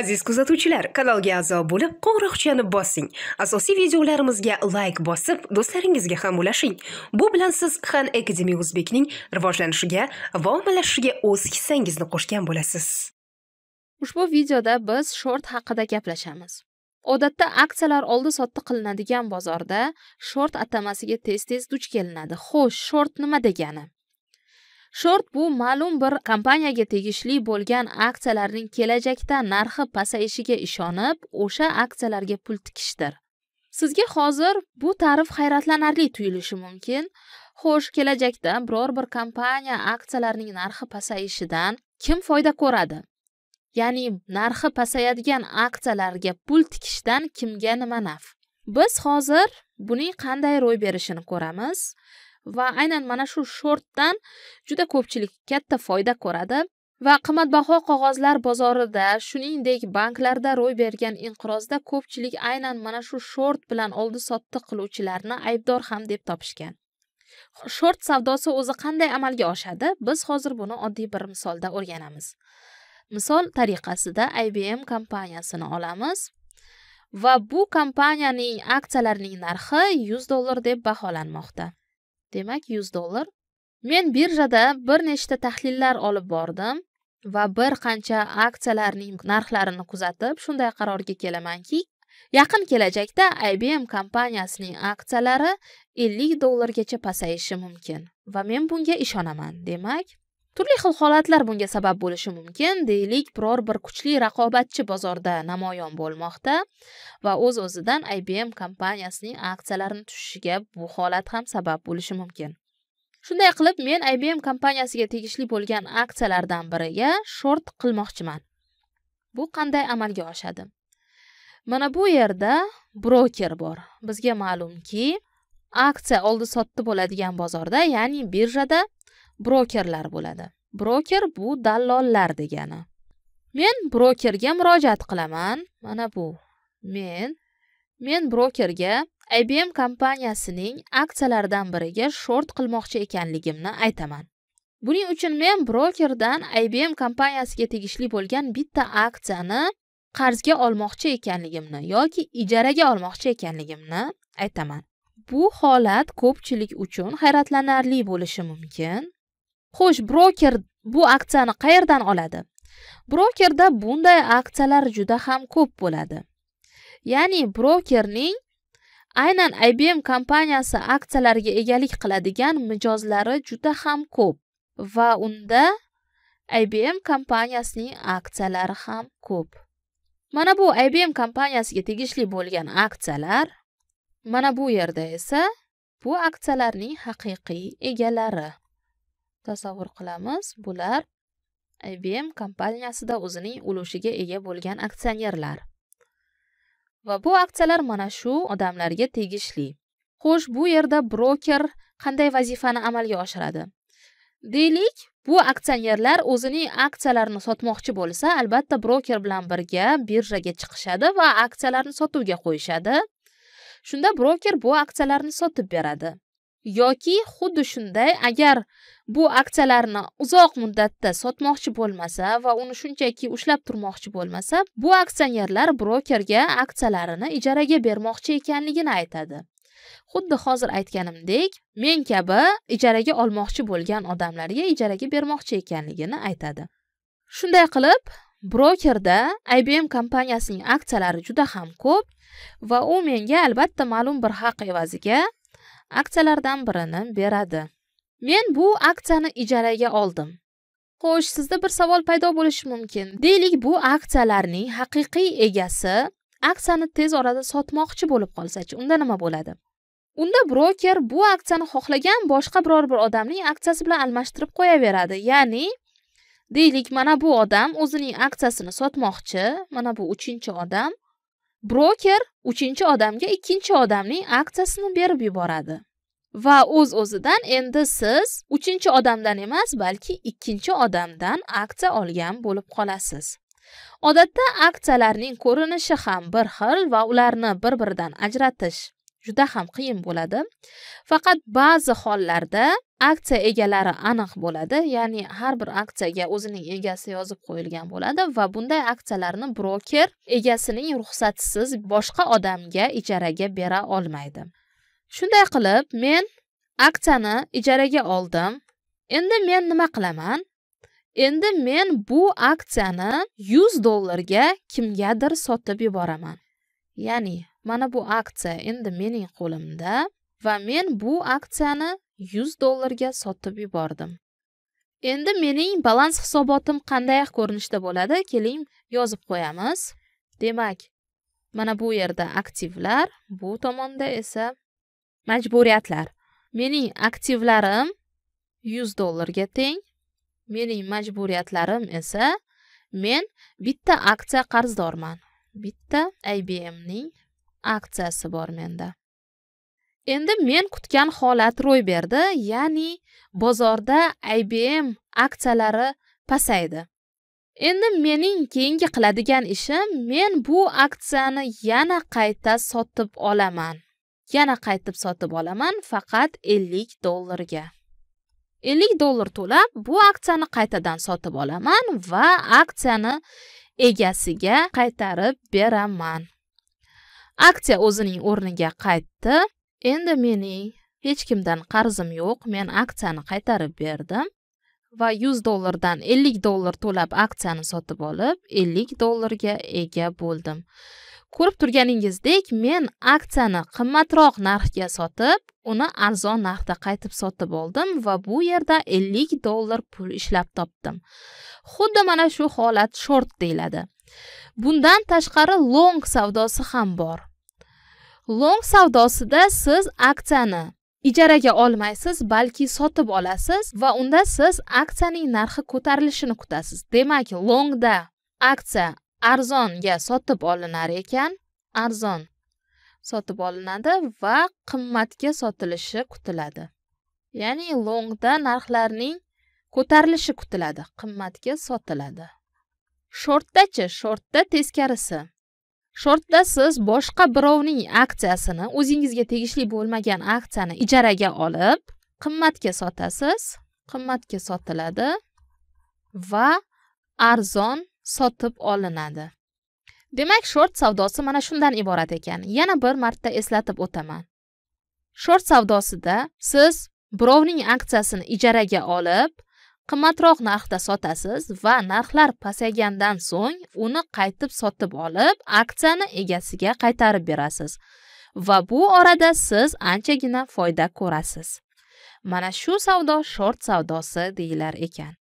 aziz kuzatuvchilar kanalga a'zo bo'lib qo'ng'iroqchani bossing asosiy videolarimizga layk bosib do'stlaringizga ham ulashing bu bilan siz han akademi o'zbekning rivojlanishiga va ommalashishiga o'z hissangizni qo'shgan bo'lasiz ushbu videoda biz short haqida gaplashamiz odatda aksiyalar oldi sotdi qilinadigan bozorda short atamasiga tez tez duch kelinadi xo'sh short nima degani short bu ma'lum bir kompaniyaga tegishli bo'lgan aksiyalarning kelajakda narxi pasayishiga ishonib o'sha aksiyalarga pul tikishdir sizga hozir bu ta'rif hayratlanarli tuyulishi mumkin xo'sh kelajakda biror bir kompaniya aksiyalarining narxi pasayishidan kim foyda ko'radi ya'ni narxi pasayadigan aksiyalarga pul tikishdan kimga nima naf biz hozir buning qanday ro'y berishini ko'ramiz va aynan mana shu shortdan juda ko'pchilik katta foyda ko'radi va qimmatbaho qog'ozlar bozorida shuningdek banklarda ro'y bergan inqirozda ko'pchilik aynan mana shu short bilan oldi sotdi qiluvchilarni aybdor ham deb topishgan short savdosi o'zi qanday amalga oshadi biz hozir buni oddiy bir misolda o'rganamiz misol tariqasida ibm kompaniyasini olamiz va bu kompaniyaning aksiyalarining narxi 100 dollar deb baholanmoqda demak yuz dollar men birjada bir nechta tahlillar olib bordim va bir qancha aksiyalarning narxlarini kuzatib shunday qarorga kelamanki yaqin kelajakda ibm kompaniyasining aksiyalari ellik dollargacha pasayishi mumkin va men bunga ishonaman demak turli xil holatlar bunga sabab bo'lishi mumkin deylik biror bir kuchli raqobatchi bozorda namoyon bo'lmoqda va o'z o'zidan ibm kompaniyasining aksiyalarini tushishiga bu holat ham sabab bo'lishi mumkin shunday qilib men ibm kompaniyasiga tegishli bo'lgan aksiyalardan biriga short qilmoqchiman bu qanday amalga oshadi mana bu yerda broker bor bizga ma'lumki aksiya oldi sotdi bo'ladigan bozorda ya'ni birjada brokerlar bo'ladi broker bu dallollar degani men brokerga murojaat qilaman mana bu men men brokerga ibm kompaniyasining aksiyalaridan biriga short qilmoqchi ekanligimni aytaman buning uchun men brokerdan ibm kompaniyasiga tegishli bo'lgan bitta aksiyani qarzga olmoqchi ekanligimni yoki ijaraga olmoqchi ekanligimni aytaman bu holat ko'pchilik uchun hayratlanarli bo'lishi mumkin xo'sh broker bu aksiyani qayerdan oladi brokerda bunday aksiyalar juda ham ko'p bo'ladi ya'ni brokerning aynan ibm kompaniyasi aksiyalariga egalik qiladigan mijozlari juda ham ko'p va unda ibm kompaniyasining aksiyalari ham ko'p mana bu ibm kompaniyasiga tegishli bo'lgan aksiyalar mana bu yerda esa bu aksiyalarning haqiqiy egalari tasavvur qilamiz bular ibm kompaniyasida o'zining ulushiga ega bo'lgan aksionerlar va bu aksiyalar mana shu odamlarga tegishli xo'sh bu yerda broker qanday vazifani amalga oshiradi deylik bu aksionerlar o'zining aksiyalarini sotmoqchi bo'lsa albatta broker bilan birga birjaga chiqishadi va aksiyalarni sotuvga qo'yishadi shunda broker bu aksiyalarni sotib beradi yoki xuddi shunday agar bu aksiyalarni uzoq muddatda sotmoqchi bo'lmasa va uni shunchaki ushlab turmoqchi bo'lmasa bu aksionerlar brokerga aksiyalarini ijaraga bermoqchi ekanligini aytadi xuddi hozir aytganimdek men kabi ijaraga olmoqchi bo'lgan odamlarga ijaraga bermoqchi ekanligini aytadi shunday qilib brokerda ibm kompaniyasining aksiyalari juda ham ko'p va u menga albatta ma'lum bir haq evaziga aksiyalardan birini beradi men bu aksiyani ijaraga oldim xo'sh sizda bir savol paydo bo'lishi mumkin deylik bu aksiyalarning haqiqiy egasi aksiyani tez orada sotmoqchi bo'lib qolsachi unda nima bo'ladi unda broker bu aksiyani xohlagan boshqa biror bir odamning aksiyasi bilan almashtirib qo'yaveradi ya'ni deylik mana bu odam o'zining aksiyasini sotmoqchi mana bu uchinchi odam broker uchinchi odamga ikkinchi odamning aksiyasini berib yuboradi va o'z o'zidan endi siz uchinchi odamdan emas balki ikkinchi odamdan aksiya olgan bo'lib qolasiz odatda aksiyalarning ko'rinishi ham bir xil va ularni bir biridan ajratish juda ham qiyin bo'ladi faqat ba'zi hollarda aksiya egalari aniq bo'ladi ya'ni har bir aksiyaga o'zining egasi yozib qo'yilgan bo'ladi va bunday aksiyalarni broker egasining ruxsatisiz boshqa odamga ijaraga bera olmaydi shunday qilib men aksiyani ijaraga oldim endi men nima qilaman endi men bu aksiyani 100 dollarga kimgadir sotib yuboraman ya'ni mana bu aksiya endi mening qo'limda va men bu aksiyani 100 dollarga sotib yubordim endi mening balans hisobotim qanday ko'rinishda bo'ladi keling yozib qo'yamiz demak mana bu yerda aktivlar bu tomonda esa majburiyatlar mening aktivlarim 100 dollarga teng mening majburiyatlarim esa men bitta aksiya qarzdorman bitta ibm ning aksiyasi bor menda endi men kutgan holat ro'y berdi ya'ni bozorda IBM aksiyalari pasaydi endi mening keyingi qiladigan ishim men bu aksiyani yana qayta sotib olaman yana qaytib sotib olaman faqat 50 dollarga 50 dollar to'lab bu aksiyani qaytadan sotib olaman va aksiyani egasiga qaytarib beraman aksiya o'zining o'rniga qaytdi endi mening hech kimdan qarzim yo'q men aksiyani qaytarib berdim va 100 dollardan 50 dollar to'lab aksiyani sotib olib 50 dollarga ega bo'ldim ko'rib turganingizdek men aksiyani qimmatroq narxga sotib uni arzon narxda qaytib sotib oldim va bu yerda 50 dollar pul ishlab topdim xuddi mana shu holat short deyiladi bundan tashqari long savdosi ham bor long savdosida siz aksiyani ijaraga olmaysiz balki sotib olasiz va unda siz aksiyaning narxi ko'tarilishini kutasiz demak longda aksiya arzonga sotib olinar ekan arzon sotib olinadi va qimmatga sotilishi kutiladi ya'ni longda narxlarning ko'tarilishi kutiladi qimmatga sotiladi shortdachi shortda teskarisi shortda siz boshqa birovning aksiyasini o'zingizga tegishli bo'lmagan aksiyani ijaraga olib qimmatga sotasiz qimmatga sotiladi va arzon sotib olinadi demak short savdosi mana shundan iborat ekan yana bir marta eslatib o'taman short savdosida siz birovning aksiyasini ijaraga olib qimmatroq narxda sotasiz va narxlar pasaygandan so'ng uni qaytib sotib olib aksiyani egasiga qaytarib berasiz va bu orada siz anchagina foyda ko'rasiz mana shu savdo short savdosi deyilar ekan